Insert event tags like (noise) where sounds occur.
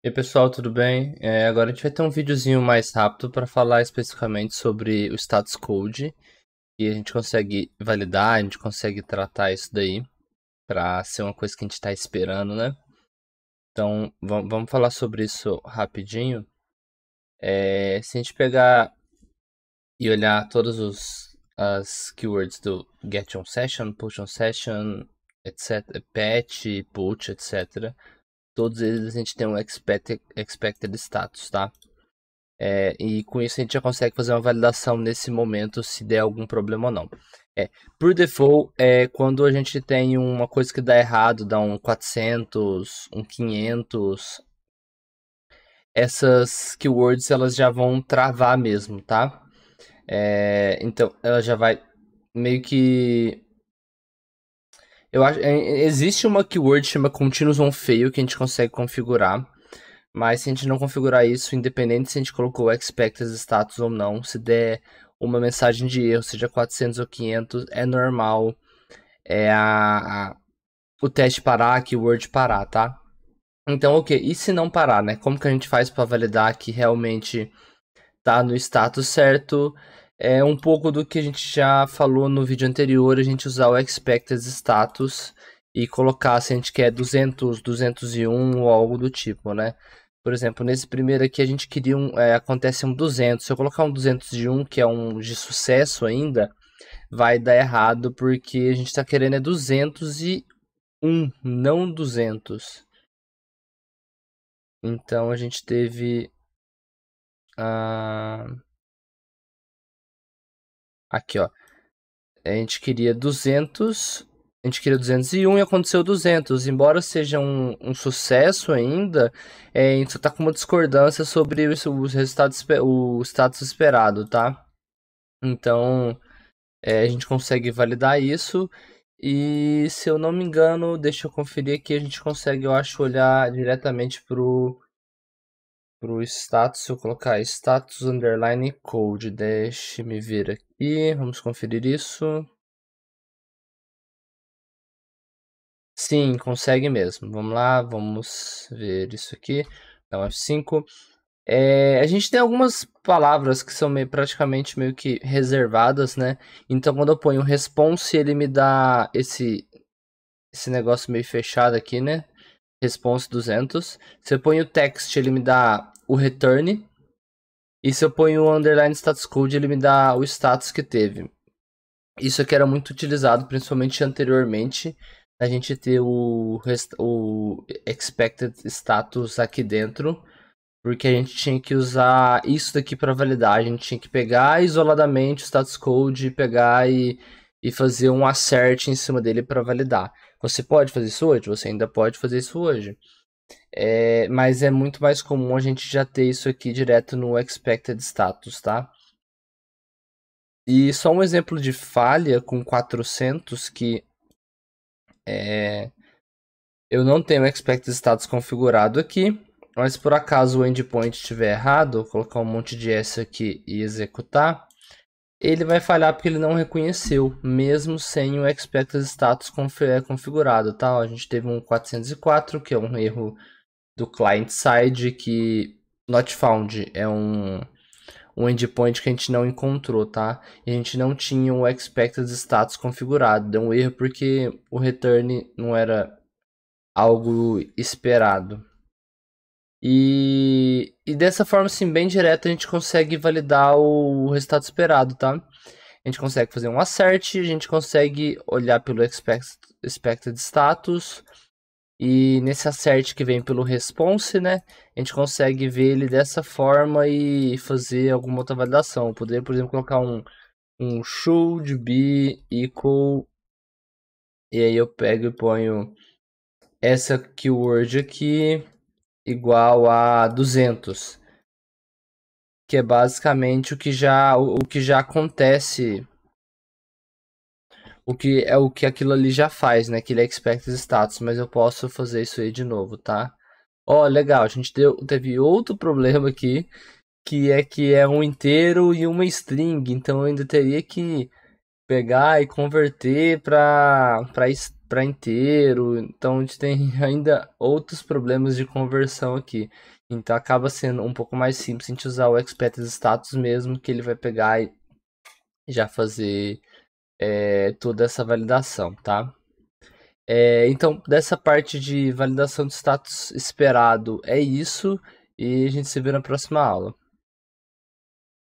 E aí, pessoal, tudo bem? É, agora a gente vai ter um videozinho mais rápido para falar especificamente sobre o status code e a gente consegue validar, a gente consegue tratar isso daí para ser uma coisa que a gente está esperando, né? Então, vamos falar sobre isso rapidinho. É, se a gente pegar e olhar todas os, as keywords do get on session, push on session, etc, patch, put, etc, todos eles a gente tem um expected, expected status, tá? É, e com isso a gente já consegue fazer uma validação nesse momento se der algum problema ou não. É, por default, é quando a gente tem uma coisa que dá errado, dá um 400, um 500, essas keywords elas já vão travar mesmo, tá? É, então ela já vai meio que eu acho, é, é, existe uma keyword chama continuous on fail que a gente consegue configurar, mas se a gente não configurar isso, independente se a gente colocou expected status ou não, se der uma mensagem de erro, seja 400 ou 500, é normal é a, a o teste parar, a keyword parar, tá? Então, ok, e se não parar, né? Como que a gente faz para validar que realmente tá no status certo é um pouco do que a gente já falou no vídeo anterior, a gente usar o expected status e colocar se a gente quer 200, 201 ou algo do tipo, né? Por exemplo, nesse primeiro aqui a gente queria um, é, acontece um 200. Se eu colocar um 201, que é um de sucesso ainda, vai dar errado porque a gente está querendo é 201, não 200. Então a gente teve... Uh... Aqui, ó. A gente queria 200, a gente queria 201 e aconteceu 200. Embora seja um, um sucesso ainda, é, a gente só tá com uma discordância sobre os resultados, o status esperado, tá? Então, é, a gente consegue validar isso. E se eu não me engano, deixa eu conferir aqui, a gente consegue, eu acho, olhar diretamente pro para o status, eu colocar status underline code. Deixe me ver aqui, vamos conferir isso. Sim, consegue mesmo. Vamos lá, vamos ver isso aqui. Então, F5. É, a gente tem algumas palavras que são meio, praticamente meio que reservadas, né? Então quando eu ponho response, ele me dá esse, esse negócio meio fechado aqui, né? response 200. Se eu ponho o text, ele me dá o return. E se eu ponho o underline status code, ele me dá o status que teve. Isso aqui era muito utilizado, principalmente anteriormente, a gente ter o, o expected status aqui dentro, porque a gente tinha que usar isso daqui para validar. A gente tinha que pegar isoladamente o status code, pegar e e fazer um assert em cima dele para validar. Você pode fazer isso hoje? Você ainda pode fazer isso hoje. É, mas é muito mais comum a gente já ter isso aqui direto no expected status, tá? E só um exemplo de falha com 400 que é, eu não tenho expected status configurado aqui, mas por acaso o endpoint estiver errado, vou colocar um monte de S aqui e executar ele vai falhar porque ele não reconheceu, mesmo sem o expected status é, configurado, tá? A gente teve um 404, que é um erro do client side, que not found é um, um endpoint que a gente não encontrou, tá? E a gente não tinha o expected status configurado, deu um erro porque o return não era algo esperado. E dessa forma, assim, bem direta, a gente consegue validar o resultado esperado, tá? A gente consegue fazer um assert, a gente consegue olhar pelo expect, expected status, e nesse assert que vem pelo response, né, a gente consegue ver ele dessa forma e fazer alguma outra validação. poderia, por exemplo, colocar um, um should be equal, e aí eu pego e ponho essa keyword aqui, igual a 200, que é basicamente o que já o que já acontece o que é o que aquilo ali já faz, né? Que ele é expected status, mas eu posso fazer isso aí de novo, tá? Ó, oh, legal, a gente deu, teve outro problema aqui, que é que é um inteiro e uma string, então eu ainda teria que pegar e converter para para para inteiro, então a gente tem (laughs) ainda outros problemas de conversão aqui. Então acaba sendo um pouco mais simples a gente usar o expected status mesmo, que ele vai pegar e já fazer é, toda essa validação, tá? É, então, dessa parte de validação de status esperado é isso, e a gente se vê na próxima aula.